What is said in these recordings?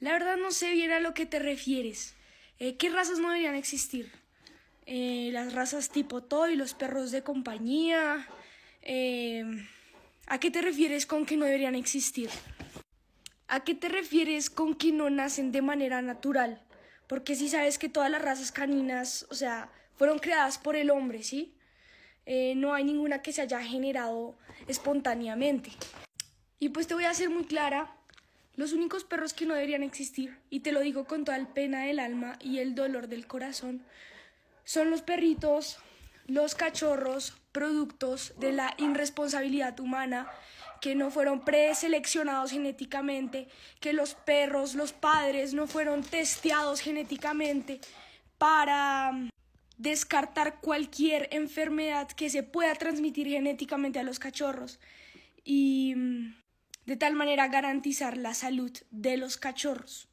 La verdad no sé bien a lo que te refieres. Eh, ¿Qué razas no deberían existir? Eh, las razas tipo Toy, los perros de compañía. Eh, ¿A qué te refieres con que no deberían existir? ¿A qué te refieres con que no nacen de manera natural? Porque si sabes que todas las razas caninas, o sea, fueron creadas por el hombre, ¿sí? no hay ninguna que se haya generado espontáneamente. Y pues te voy a ser muy clara, los únicos perros que no deberían existir, y te lo digo con toda la pena del alma y el dolor del corazón, son los perritos, los cachorros, productos de la irresponsabilidad humana, que no fueron preseleccionados genéticamente, que los perros, los padres no fueron testeados genéticamente para mm, descartar cualquier enfermedad que se pueda transmitir genéticamente a los cachorros. Y mm, de tal manera garantizar la salud de los cachorros.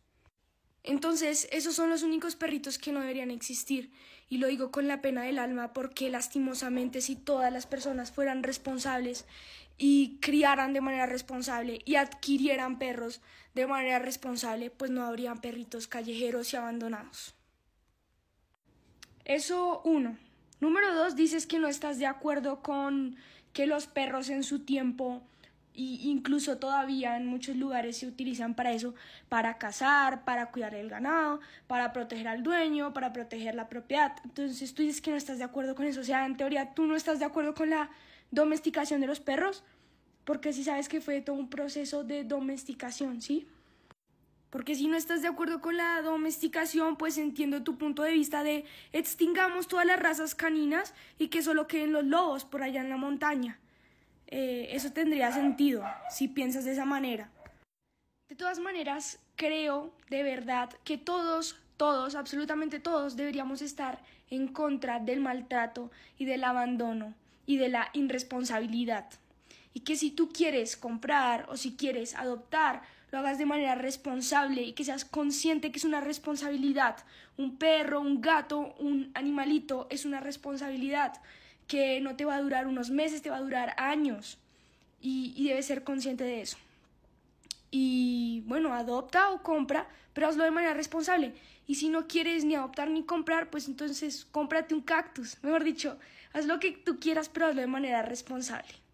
Entonces, esos son los únicos perritos que no deberían existir, y lo digo con la pena del alma porque lastimosamente si todas las personas fueran responsables y criaran de manera responsable y adquirieran perros de manera responsable, pues no habrían perritos callejeros y abandonados. Eso uno. Número dos, dices que no estás de acuerdo con que los perros en su tiempo y incluso todavía en muchos lugares se utilizan para eso, para cazar, para cuidar el ganado, para proteger al dueño, para proteger la propiedad. Entonces tú dices que no estás de acuerdo con eso, o sea, en teoría tú no estás de acuerdo con la domesticación de los perros, porque si sabes que fue todo un proceso de domesticación, ¿sí? Porque si no estás de acuerdo con la domesticación, pues entiendo tu punto de vista de extingamos todas las razas caninas y que solo queden los lobos por allá en la montaña. Eh, eso tendría sentido si piensas de esa manera. De todas maneras, creo de verdad que todos, todos, absolutamente todos deberíamos estar en contra del maltrato y del abandono y de la irresponsabilidad. Y que si tú quieres comprar o si quieres adoptar, lo hagas de manera responsable y que seas consciente que es una responsabilidad. Un perro, un gato, un animalito es una responsabilidad que no te va a durar unos meses, te va a durar años y, y debes ser consciente de eso. Y bueno, adopta o compra, pero hazlo de manera responsable. Y si no quieres ni adoptar ni comprar, pues entonces cómprate un cactus. Mejor dicho, haz lo que tú quieras, pero hazlo de manera responsable.